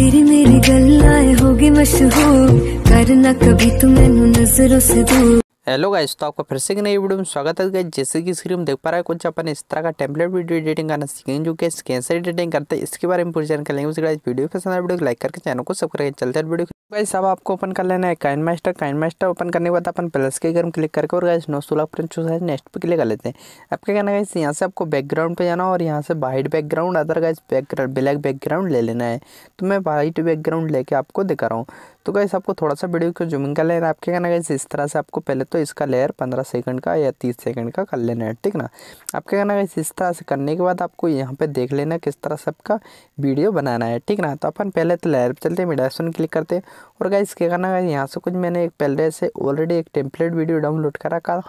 तेरी मेरी गल्लाएं होगी मशहूर करना कभी तू मैनू नजरों से दूर हेलो गाइस तो आपका फिर से एक नई वीडियो में स्वागत है गाइस जैसे कि स्क्रीन में देख पा रहे हैं कुछ अपन इस तरह का टेम्पलेट वीडियो एडिटिंग करना सीखेंगे जो कि कैसे एडिटिंग करते हैं इसके बारे में पूरी जानकारी लेंगे उसके बाद वीडियो पसंद आए वीडियो को लाइक करके चैनल को सब्सक्राइब चलते हैं वीडियो गाइस अब आपको ओपन कर लेना है KineMaster KineMaster open करने के बाद अपन प्लस के गर्म क्लिक करके और गाइस नौ सोलह प्रिंट चूज है नेक्स्ट पे क्लिक कर लेते हैं आपके कहना गाइस यहाँ से आपको बैकग्राउंड पे जाना और यहाँ से white background other guys background black background ले लेना है तो मैं वाइट बैकग्राउंड लेके आपको दिखा रहा हूँ तो गाइस आपको थोड़ा सा वीडियो को जूमिंग कर लेना आपके कहना गाइस इस तरह से आपको पहले तो इसका लेयर पंद्रह सेकंड का या तीस सेकंड का कर लेना है ठीक ना आपके कहना गाइस इस तरह से करने के बाद आपको यहाँ पे देख लेना किस तरह से आपका वीडियो बनाना है ठीक ना तो अपन पहले तो लेयर पर चलते हैं मिडासन क्लिक करते हैं और गाइस क्या करना है यहाँ से कुछ मैंने एक पहले से ऑलरेडी एक टेम्पलेट वीडियो डाउनलोड कर रखा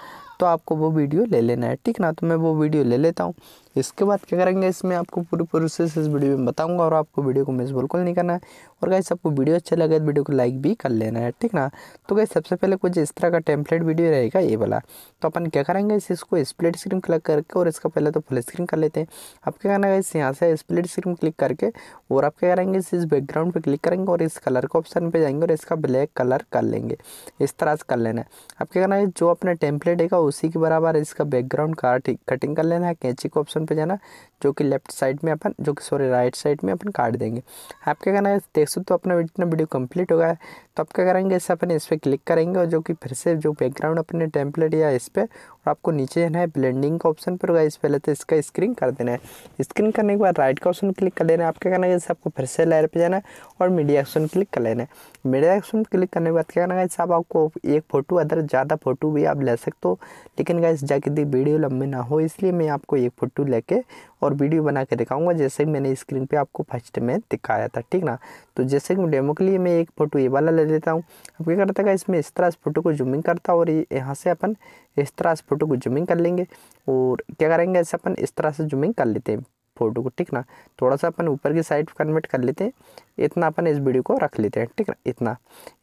तो आपको वो वीडियो ले लेना है ठीक ना तो मैं वो वीडियो ले लेता हूँ इसके बाद क्या करेंगे इसमें आपको पूरी प्रोसेस इस वीडियो में बताऊंगा और आपको वीडियो को मिस बिल्कुल नहीं करना है और गाइस आपको वीडियो अच्छा लगे तो वीडियो को लाइक भी कर लेना है ठीक ना तो गाइस सबसे पहले कुछ इस तरह का टेम्पलेट वीडियो रहेगा ये वाला तो अपन क्या करेंगे इस इसको स्प्लिट स्क्रीन क्लिक करके और इसका पहले तो फुल स्क्रीन कर लेते हैं आप क्या करना है इस यहाँ से स्प्लिट स्क्रीन क्लिक करके और आप क्या करेंगे इस बैकग्राउंड पर क्लिक करेंगे और इस कलर के ऑप्शन पर जाएंगे और इसका ब्लैक कलर कर लेंगे इस तरह से कर लेना है आप क्या करना है जो अपना टेम्पलेट है उसी के बराबर इसका बैकग्राउंड का कटिंग कर लेना है कैंची के ऑप्शन पे जाना जो कि लेफ्ट साइड में अपन जो कि सॉरी राइट साइड में अपन काट देंगे आप क्या करना है देख सो तो अपना इतना वीडियो कंप्लीट हो गया है तो आप क्या करेंगे इसे अपन इस पर क्लिक करेंगे और जो कि फिर से जो बैकग्राउंड अपने टेम्पलेट या इस पर और आपको नीचे जाना है ब्लेंडिंग का ऑप्शन पर होगा इस पहले तो इसका स्क्रीन कर देना है स्क्रीन करने के बाद राइट का ऑप्शन क्लिक कर लेना है आपके कहना जैसे आपको फिर से लेयर पर जाना है और मीडिया एक्शन क्लिक कर लेना है मीडिया एक्शन क्लिक करने के बाद क्या करना है साहब आपको एक फ़ोटो अदर ज़्यादा फ़ोटो भी आप ले सकते हो लेकिन गाइस जाके दी वीडियो लंबी ना हो इसलिए मैं आपको एक फ़ोटो लेके और वीडियो बना के दिखाऊंगा जैसे कि मैंने स्क्रीन पे आपको फर्स्ट में दिखाया था ठीक ना तो जैसे कि डेमो के लिए मैं एक फ़ोटो ये वाला ले लेता हूँ अब क्या करता है इसमें इस तरह इस फोटो को जूमिंग करता और यहाँ से अपन इस तरह इस फ़ोटो को जूमिंग कर लेंगे और क्या करेंगे ऐसे अपन इस तरह से जूमिंग कर लेते हैं फ़ोटो को ठीक ना थोड़ा सा अपन ऊपर की साइड कन्वर्ट कर लेते हैं इतना अपन इस वीडियो को रख लेते हैं ठीक है इतना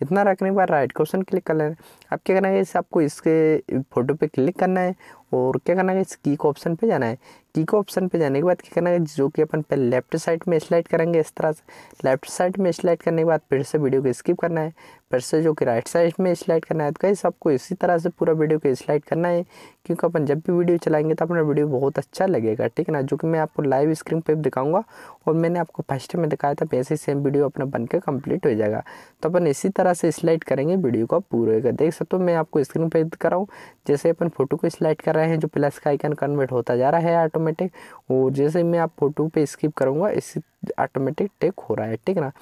इतना रखने के बाद राइट क्वेश्चन क्लिक कर लेना अब क्या करना है इस आपको इसके फोटो पे क्लिक करना है और क्या करना है इस की को ऑप्शन पे जाना है की को ऑप्शन पे जाने के बाद क्या करना है जो कि अपन पे लेफ्ट साइड में स्लाइड करेंगे इस तरह से लेफ्ट साइड में स्लाइड करने के बाद फिर से वीडियो को स्किप करना है फिर से जो कि राइट साइड में स्लाइड करना है तो कैसे आपको इसी तरह से पूरा वीडियो को स्लाइड करना है क्योंकि अपन जब भी वीडियो चलाएंगे तो अपना वीडियो बहुत अच्छा लगेगा ठीक है ना जो कि मैं आपको लाइव स्क्रीन पर दिखाऊँगा और मैंने आपको फर्स्ट में दिखाया था वैसे सेम में वीडियो अपना बन के कम्प्लीट हो जाएगा तो अपन इसी तरह से स्लाइड करेंगे वीडियो को पूरे होगा देख सकते हो मैं आपको स्क्रीन पर कराऊँ जैसे अपन फोटो को स्लाइड कर रहे हैं जो प्लस का आइकन कन्वर्ट होता जा रहा है ऑटोमेटिक और जैसे मैं आप फोटो पर स्किप करूँगा इसी ऑटोमेटिक टेक हो रहा है ठीक ना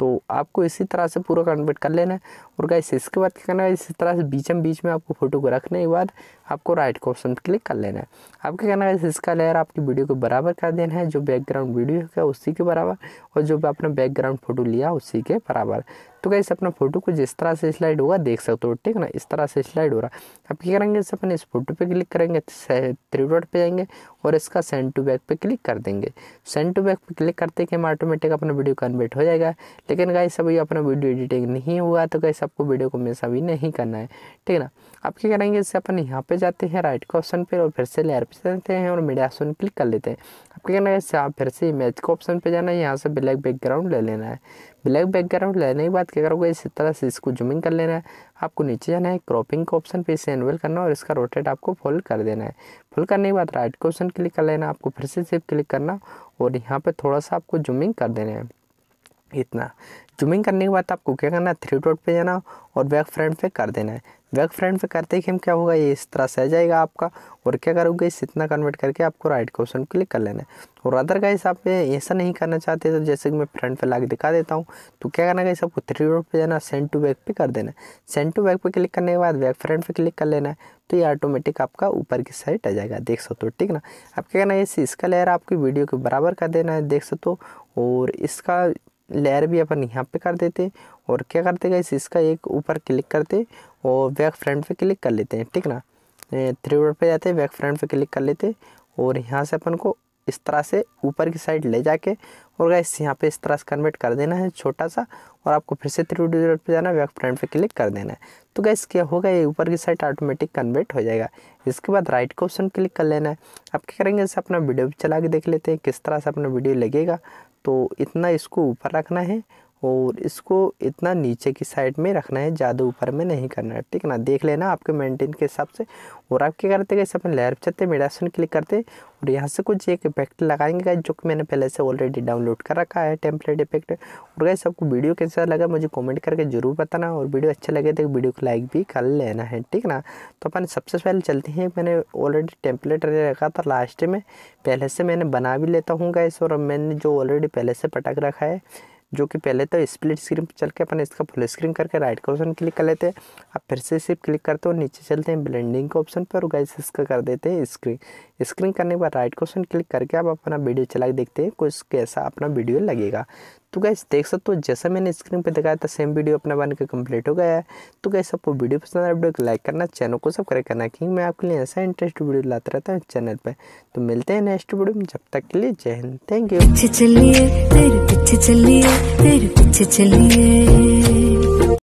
तो आपको इसी तरह से पूरा कन्वर्ट कर लेना है और गाइस इसके बाद क्या करना है इसी तरह से बीच में बीच में आपको फोटो को रखने के बाद आपको राइट का ऑप्शन क्लिक कर लेना है आपके कहना है इसका लेयर आपकी वीडियो को बराबर कर देना है जो बैकग्राउंड वीडियो है उसी के बराबर और जो भी आपने बैकग्राउंड फ़ोटो लिया उसी के बराबर तो कैसे अपना फ़ोटो को जिस तरह से स्लाइड होगा देख सकते हो ठीक ना इस तरह से स्लाइड हो रहा है अब क्या करेंगे जैसे अपने इस फोटो पे क्लिक करेंगे थ्री डॉट पे जाएंगे और इसका सेंड टू बैक पे क्लिक कर देंगे सेंड टू बैक पे क्लिक करते ही हम ऑटोमेटिक अपना वीडियो कन्वर्ट हो जाएगा लेकिन गाइस अभी अपना वीडियो एडिटिंग नहीं हुआ तो कैसे आपको वीडियो को मिस अभी नहीं करना है ठीक है ना आप क्या करेंगे जैसे अपने यहाँ पे पे जाते हैं राइट का ऑप्शन पर और फिर से लेयर पे जाते हैं और मीडिया ऑप्शन क्लिक कर लेते हैं आपका कहना है इससे अच्छा, आप फिर से इमेज को ऑप्शन पे जाना है यहाँ से ब्लैक बैकग्राउंड ले लेना है ब्लैक बैकग्राउंड लेने के बाद क्या करोगे इसी तरह से इसको जूमिंग कर लेना है आपको नीचे जाना है क्रॉपिंग का ऑप्शन पर इसे एनवेल करना और इसका रोटेट आपको फुल कर देना है फुल करने के बाद राइट का ऑप्शन क्लिक कर लेना आपको फिर से सिर्फ क्लिक करना और यहाँ पर थोड़ा सा आपको जूमिंग कर देना है इतना जूमिंग करने के बाद आपको क्या करना है थ्री डॉट पे जाना और बैक फ्रंट पे कर देना है बैक फ्रंट पे करते ही क्या होगा ये इस तरह से आ जाएगा आपका और क्या करोगे इस इतना कन्वर्ट करके आपको राइट के ऑप्शन क्लिक कर लेना है और अदर गाइस आप ऐसा नहीं करना चाहते तो जैसे कि मैं फ्रंट पे ला दिखा देता हूँ तो क्या करना गाइस आपको थ्री डॉट पे जाना सेंड टू बैक पे कर देना है सेंड टू बैक पे क्लिक करने के बाद बैक फ्रंट पे क्लिक कर लेना है तो ये ऑटोमेटिक आपका ऊपर की साइड आ जाएगा देख सकते हो ठीक ना आप क्या करना है इसका लेयर आपकी वीडियो के बराबर कर देना है देख सकते हो और इसका लेयर भी अपन यहाँ पे कर देते और क्या करते गए इसका एक ऊपर क्लिक करते और बैक फ्रंट पे क्लिक कर लेते हैं ठीक ना थ्री रोड पर जाते बैक फ्रंट पे क्लिक कर लेते और यहाँ से अपन को इस तरह से ऊपर की साइड ले जाके और गैस यहाँ पे इस तरह से कन्वर्ट कर देना है छोटा सा और आपको फिर से थ्री डी पे पर जाना है वैक फ्रंट पे क्लिक कर देना है तो गैस क्या होगा ये ऊपर की साइड ऑटोमेटिक कन्वर्ट हो जाएगा इसके बाद राइट का ऑप्शन क्लिक कर लेना है आप क्या करेंगे जैसे अपना वीडियो चला के देख लेते हैं किस तरह से अपना वीडियो लगेगा तो इतना इसको ऊपर रखना है और इसको इतना नीचे की साइड में रखना है ज़्यादा ऊपर में नहीं करना है ठीक ना देख लेना आपके मेंटेन के हिसाब से और आप क्या करते गए अपने लेयर चलते मेडासन क्लिक करते और यहाँ से कुछ एक इफेक्ट लगाएंगे गए जो कि मैंने पहले से ऑलरेडी डाउनलोड कर रखा है टेम्पलेट इफेक्ट और गाइज आपको वीडियो कैसा लगा मुझे कॉमेंट करके जरूर बताना और वीडियो अच्छा लगे तो वीडियो को लाइक भी कर लेना है ठीक ना तो अपन सबसे पहले चलते हैं मैंने ऑलरेडी टेम्पलेट रखा था लास्ट में पहले से मैंने बना भी लेता हूँ गाइस और मैंने जो ऑलरेडी पहले से पटक रखा है जो कि पहले तो स्प्लिट स्क्रीन पर चल के अपन इसका फुल स्क्रीन करके राइट का ऑप्शन क्लिक कर लेते हैं अब फिर से सिर्फ क्लिक करते हो नीचे चलते हैं ब्लेंडिंग के ऑप्शन पर गाइस इसका कर देते हैं स्क्रीन स्क्रीन करने के बाद राइट का ऑप्शन क्लिक करके आप अपना वीडियो चला के देखते हैं कुछ कैसा अपना वीडियो लगेगा तो गैस देख सकते हो जैसा मैंने स्क्रीन पे दिखाया था सेम वीडियो अपना बन के कम्प्लीट हो गया है तो गैस आपको वीडियो पसंद आया वीडियो को लाइक करना चैनल को सब्सक्राइब करना क्योंकि मैं आपके लिए ऐसा इंटरेस्ट वीडियो लाता रहता हूँ चैनल पर तो मिलते हैं नेक्स्ट वीडियो में जब तक के लिए जय हिंद थैंक यू चलिए चलिए